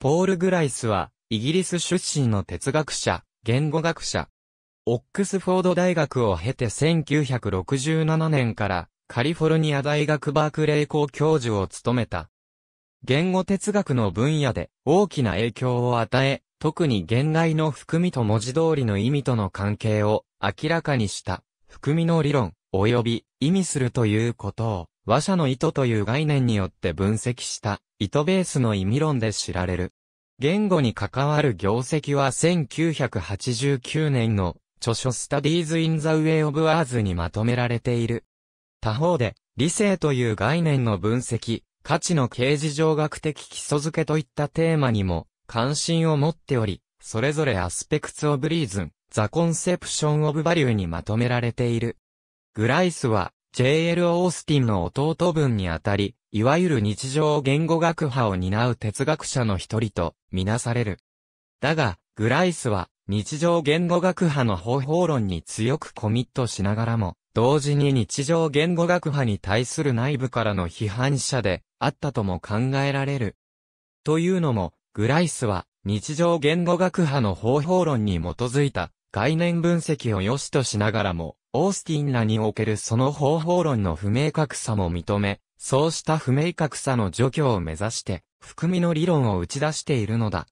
ポール・グライスは、イギリス出身の哲学者、言語学者。オックスフォード大学を経て1967年からカリフォルニア大学バークレー校教授を務めた。言語哲学の分野で大きな影響を与え、特に現代の含みと文字通りの意味との関係を明らかにした含みの理論及び意味するということを話者の意図という概念によって分析した意図ベースの意味論で知られる。言語に関わる業績は1989年の著書 Studies in the Way of r にまとめられている。他方で、理性という概念の分析、価値の形事上学的基礎付けといったテーマにも関心を持っており、それぞれアスペクツオブリーズン、ザコンセプションオブバリューにまとめられている。グライスは、JL オースティンの弟分にあたり、いわゆる日常言語学派を担う哲学者の一人とみなされる。だが、グライスは日常言語学派の方法論に強くコミットしながらも、同時に日常言語学派に対する内部からの批判者であったとも考えられる。というのも、グライスは日常言語学派の方法論に基づいた概念分析を良しとしながらも、オースティンらにおけるその方法論の不明確さも認め、そうした不明確さの除去を目指して、含みの理論を打ち出しているのだ。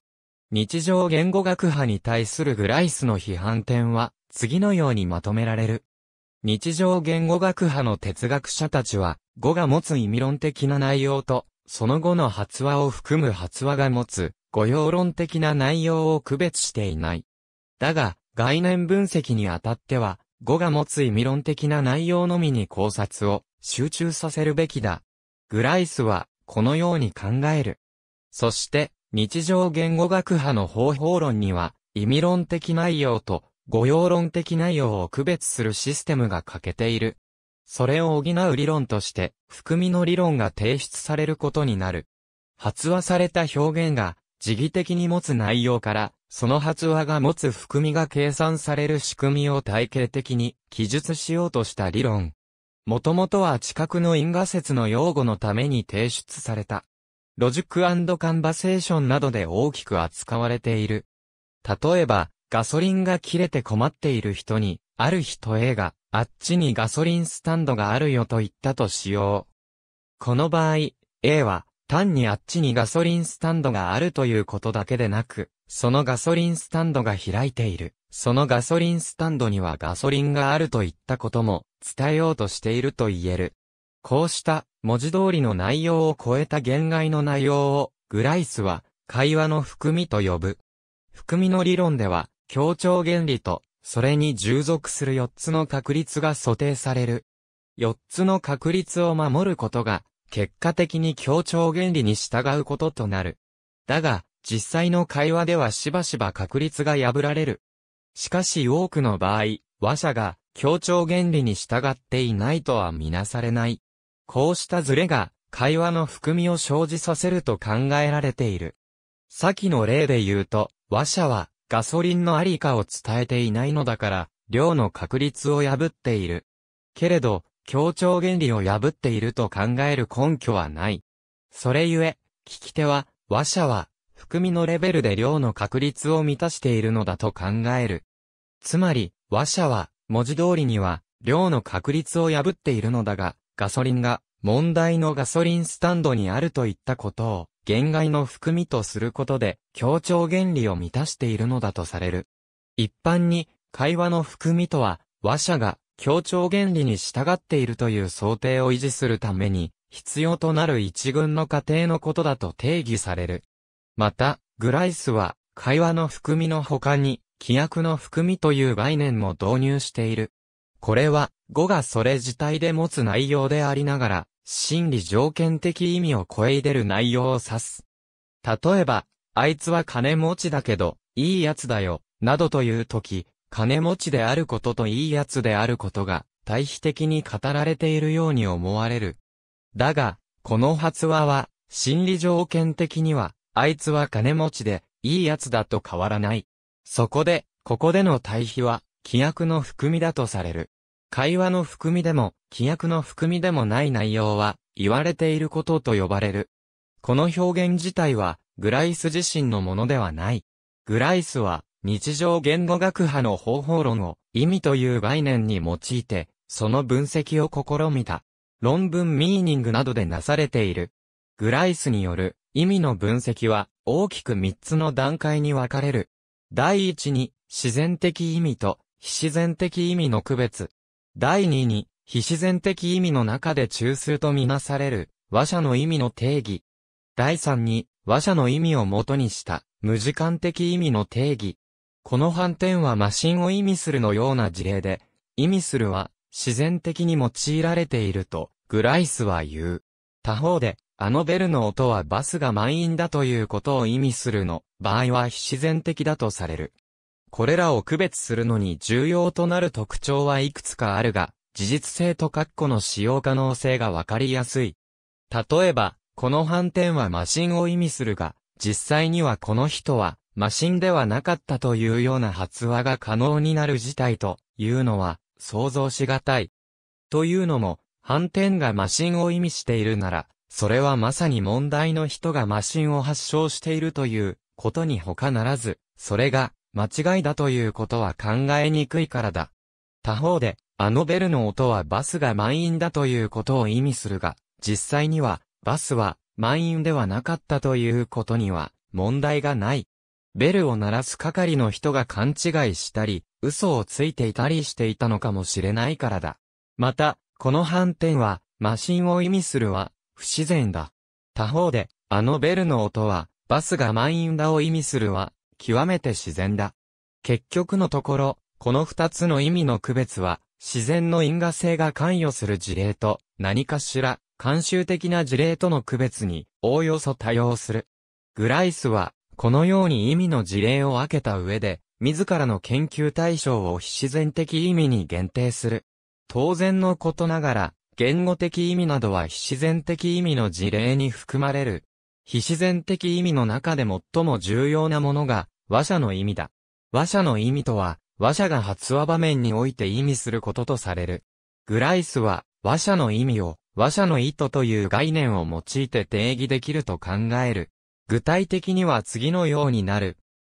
日常言語学派に対するグライスの批判点は、次のようにまとめられる。日常言語学派の哲学者たちは、語が持つ意味論的な内容と、その後の発話を含む発話が持つ、語用論的な内容を区別していない。だが、概念分析にあたっては、語が持つ意味論的な内容のみに考察を集中させるべきだ。グライスは、このように考える。そして、日常言語学派の方法論には、意味論的内容と、語用論的内容を区別するシステムが欠けている。それを補う理論として、含みの理論が提出されることになる。発話された表現が、時義的に持つ内容から、その発話が持つ含みが計算される仕組みを体系的に記述しようとした理論。もともとは近くの因果説の用語のために提出された。ロジックカンバセーションなどで大きく扱われている。例えば、ガソリンが切れて困っている人に、ある人 A が、あっちにガソリンスタンドがあるよと言ったとしよう。この場合、A は、単にあっちにガソリンスタンドがあるということだけでなく、そのガソリンスタンドが開いている。そのガソリンスタンドにはガソリンがあるといったことも伝えようとしていると言える。こうした文字通りの内容を超えた言外の内容をグライスは会話の含みと呼ぶ。含みの理論では協調原理とそれに従属する4つの確率が想定される。4つの確率を守ることが結果的に協調原理に従うこととなる。だが、実際の会話ではしばしば確率が破られるしかし多くの場合、和者が協調原理に従っていないとはみなされない。こうしたズレが会話の含みを生じさせると考えられている。先の例で言うと、和者はガソリンのありかを伝えていないのだから、量の確率を破っている。けれど、協調原理を破っていると考える根拠はない。それゆえ、聞き手は、和者は、含みのレベルで量の確率を満たしているのだと考える。つまり、和社は、文字通りには、量の確率を破っているのだが、ガソリンが、問題のガソリンスタンドにあるといったことを、限界の含みとすることで、協調原理を満たしているのだとされる。一般に、会話の含みとは、和者が、協調原理に従っているという想定を維持するために、必要となる一群の過程のことだと定義される。また、グライスは、会話の含みの他に、規約の含みという概念も導入している。これは、語がそれ自体で持つ内容でありながら、心理条件的意味を超え出る内容を指す。例えば、あいつは金持ちだけど、いいやつだよ、などというとき、金持ちであることといいやつであることが、対比的に語られているように思われる。だが、この発話は、心理条件的には、あいつは金持ちで、いいやつだと変わらない。そこで、ここでの対比は、規約の含みだとされる。会話の含みでも、規約の含みでもない内容は、言われていることと呼ばれる。この表現自体は、グライス自身のものではない。グライスは、日常言語学派の方法論を、意味という概念に用いて、その分析を試みた。論文ミーニングなどでなされている。グライスによる意味の分析は大きく3つの段階に分かれる。第一に、自然的意味と、非自然的意味の区別。第二に、非自然的意味の中で中枢とみなされる、話者の意味の定義。第三に、話者の意味を元にした、無時間的意味の定義。この反転はマシンを意味するのような事例で、意味するは、自然的に用いられていると、グライスは言う。他方で、あのベルの音はバスが満員だということを意味するの、場合は非自然的だとされる。これらを区別するのに重要となる特徴はいくつかあるが、事実性と括弧の使用可能性がわかりやすい。例えば、この反転はマシンを意味するが、実際にはこの人は、マシンではなかったというような発話が可能になる事態というのは、想像しがたい。というのも、反転がマシンを意味しているなら、それはまさに問題の人がマシンを発症しているということに他ならず、それが間違いだということは考えにくいからだ。他方で、あのベルの音はバスが満員だということを意味するが、実際には、バスは満員ではなかったということには問題がない。ベルを鳴らす係の人が勘違いしたり、嘘をついていたりしていたのかもしれないからだ。また、この反転は、マシンを意味するは、不自然だ。他方で、あのベルの音は、バスが満員だを意味するは、極めて自然だ。結局のところ、この二つの意味の区別は、自然の因果性が関与する事例と、何かしら、慣習的な事例との区別に、おおよそ多用する。グライスは、このように意味の事例を分けた上で、自らの研究対象を非自然的意味に限定する。当然のことながら、言語的意味などは非自然的意味の事例に含まれる。非自然的意味の中で最も重要なものが、話者の意味だ。話者の意味とは、話者が発話場面において意味することとされる。グライスは、話者の意味を、話者の意図という概念を用いて定義できると考える。具体的には次のようになる。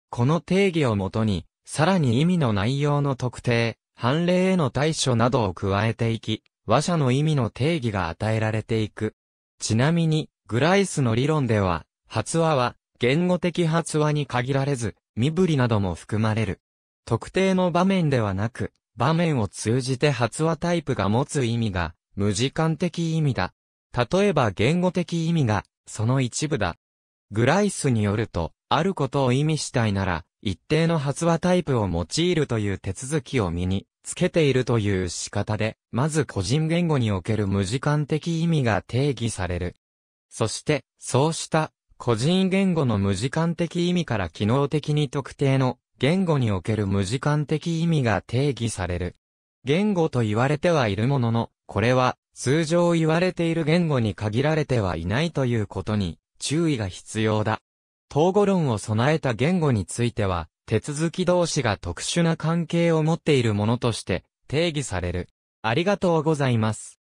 この定義をもとに、さらに意味の内容の特定、判例への対処などを加えていき、和者の意味の定義が与えられていく。ちなみに、グライスの理論では、発話は、言語的発話に限られず、身振りなども含まれる。特定の場面ではなく、場面を通じて発話タイプが持つ意味が、無時間的意味だ。例えば言語的意味が、その一部だ。グライスによると、あることを意味したいなら、一定の発話タイプを用いるという手続きを身につけているという仕方で、まず個人言語における無時間的意味が定義される。そして、そうした個人言語の無時間的意味から機能的に特定の言語における無時間的意味が定義される。言語と言われてはいるものの、これは通常言われている言語に限られてはいないということに注意が必要だ。統語論を備えた言語については、手続き同士が特殊な関係を持っているものとして定義される。ありがとうございます。